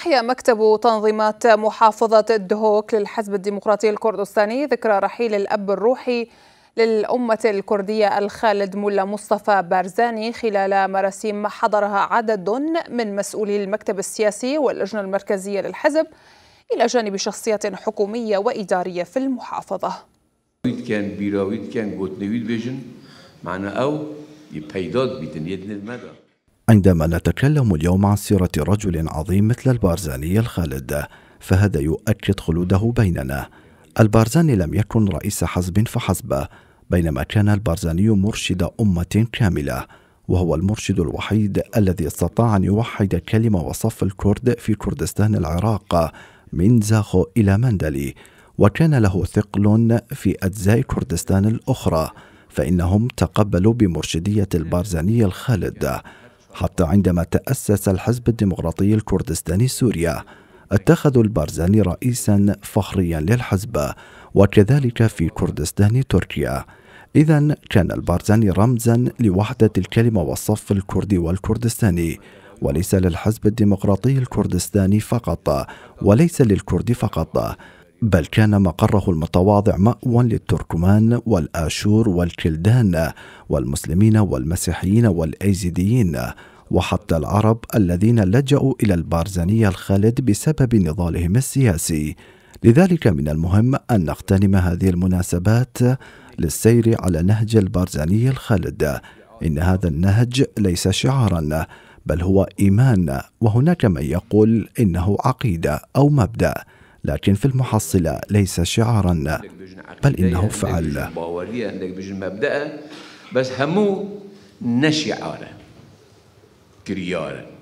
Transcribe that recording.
أحيا مكتب تنظيمات محافظة الدهوك للحزب الديمقراطي الكردستاني ذكرى رحيل الأب الروحي للأمة الكردية الخالد ملا مصطفى بارزاني خلال مراسيم حضرها عدد من مسؤولي المكتب السياسي واللجنة المركزية للحزب إلى جانب شخصيات حكومية وإدارية في المحافظة أو عندما نتكلم اليوم عن سيرة رجل عظيم مثل البارزاني الخالد فهذا يؤكد خلوده بيننا البارزاني لم يكن رئيس حزب فحسب بينما كان البارزاني مرشد أمة كاملة وهو المرشد الوحيد الذي استطاع أن يوحد كلمة وصف الكرد في كردستان العراق من زاخو إلى مندلي وكان له ثقل في أجزاء كردستان الأخرى فإنهم تقبلوا بمرشدية البارزاني الخالد حتى عندما تأسس الحزب الديمقراطي الكردستاني سوريا اتخذ البارزاني رئيسا فخريا للحزب وكذلك في كردستان تركيا إذا كان البارزاني رمزا لوحدة الكلمة والصف الكردي والكردستاني وليس للحزب الديمقراطي الكردستاني فقط وليس للكرد فقط بل كان مقره المتواضع مأوى للتركمان والآشور والكلدان والمسلمين والمسيحيين والأيزيديين وحتى العرب الذين لجأوا إلى البارزانية الخالد بسبب نضالهم السياسي لذلك من المهم أن نغتنم هذه المناسبات للسير على نهج البارزاني الخالد إن هذا النهج ليس شعارا بل هو إيمان وهناك من يقول إنه عقيدة أو مبدأ لكن في المحصلة ليس شعارا بل إنه فعل بس همو نشعاره كريارة